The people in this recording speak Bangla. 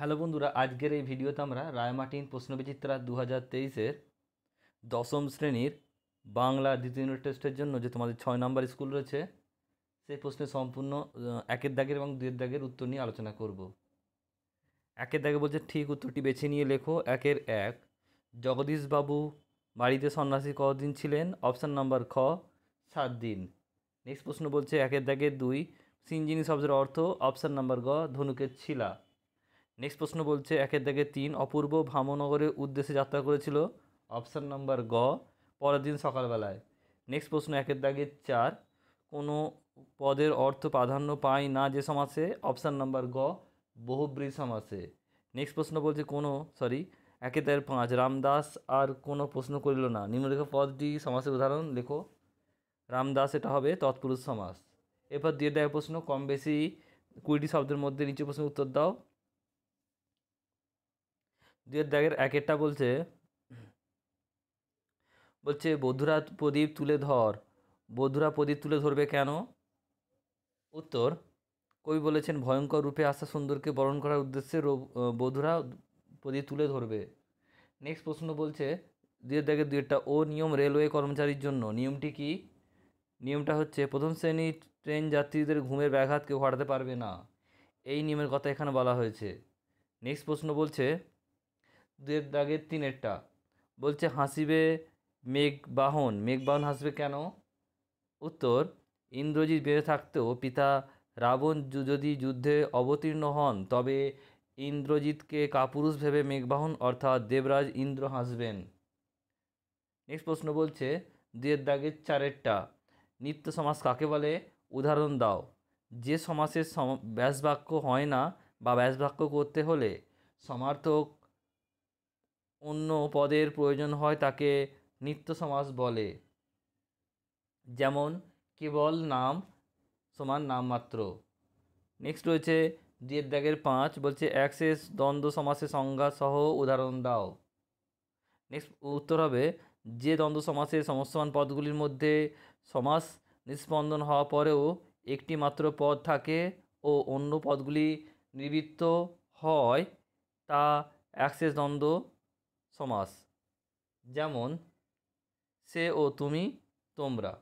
হ্যালো বন্ধুরা আজকের এই ভিডিওতে আমরা রায়মাটিন প্রশ্নবিচিত্রা দু হাজার তেইশের দশম শ্রেণীর বাংলা দ্বিতীয় ইউনিট টেস্টের জন্য যে তোমাদের ছয় নম্বর স্কুল রয়েছে সেই প্রশ্নের সম্পূর্ণ একের দাগের এবং দুয়ের দাগের উত্তর নিয়ে আলোচনা করব একের দাগে বলছে ঠিক উত্তরটি বেছে নিয়ে লেখো একের এক জগদীশবাবু বাড়িতে সন্ন্যাসী কদিন ছিলেন অপশান নাম্বার খ সাত দিন নেক্সট প্রশ্ন বলছে একের দাগে দুই সিনজিনি শব্দের অর্থ অপশান নাম্বার গ ধনুকের ছিলা নেক্সট প্রশ্ন বলছে একের দাগে তিন অপূর্ব ভামনগরের উদ্দেশ্যে যাত্রা করেছিল অপশান নাম্বার গ পরের দিন সকালবেলায় নেক্সট প্রশ্ন একের দাগে চার কোনো পদের অর্থ প্রাধান্য পায় না যে সমাসে অপশান নাম্বার গ বহুব্রী সমাসে নেক্সট প্রশ্ন বলছে কোনো সরি একের তের পাঁচ রামদাস আর কোনো প্রশ্ন করিল না নিম্নলিখিত পদটি সমাসের উদাহরণ লেখো রামদাস এটা হবে তৎপুরুষ সমাস এরপর দিয়ে দেয় প্রশ্ন কম বেশি কুড়িটি শব্দের মধ্যে নিচে প্রশ্নের উত্তর দাও দুয়ের দাগের একেরটা বলছে বলছে বধুরা প্রদীপ তুলে ধর বধুরা প্রদীপ তুলে ধরবে কেন উত্তর কবি বলেছেন ভয়ঙ্কর রূপে আশা সুন্দরকে বরণ করার উদ্দেশ্যে বধুরা প্রদীপ তুলে ধরবে নেক্সট প্রশ্ন বলছে দুয়ের দাগে দুয়েরটা ও নিয়ম রেলওয়ে কর্মচারীর জন্য নিয়মটি কি নিয়মটা হচ্ছে প্রথম শ্রেণী ট্রেন যাত্রীদের ঘুমের ব্যাঘাত কেউ ঘটাতে পারবে না এই নিয়মের কথা এখানে বলা হয়েছে নেক্সট প্রশ্ন বলছে দুয়ের দাগের তিনেরটা বলছে হাসিবে মেঘ বাহন মেঘ বাহন হাসবে কেন উত্তর ইন্দ্রজিৎ বেড়ে থাকতেও পিতা রাবণ যদি যুদ্ধে অবতীর্ণ হন তবে ইন্দ্রজিৎকে কাপুরুষ ভেবে মেঘবাহন অর্থাৎ দেবরাজ ইন্দ্র হাসবেন নেক্সট প্রশ্ন বলছে দুয়ের দাগের চারেরটা নিত্য সমাজ কাকে বলে উদাহরণ দাও যে সমাসের সম ব্যাসবাক্য হয় না বা ব্যাসবাক্য করতে হলে সমার্থক অন্য পদের প্রয়োজন হয় তাকে নিত্য সমাস বলে যেমন কেবল নাম সমান নামমাত্র নেক্সট রয়েছে দুয়ের দাগের পাঁচ বলছে অ্যাক্সেস দ্বন্দ্ব সমাসের সংজ্ঞা সহ উদাহরণ দাও নেক্সট উত্তর হবে যে দ্বন্দ্ব সমাসের সমস্যমান পদগুলির মধ্যে সমাস নিস্পন্দন হওয়া পরেও একটি মাত্র পদ থাকে ও অন্য পদগুলি নিবৃত্ত হয় তা অ্যাক্সেস দ্বন্দ্ব সমাস যেমন সে ও তুমি তোমরা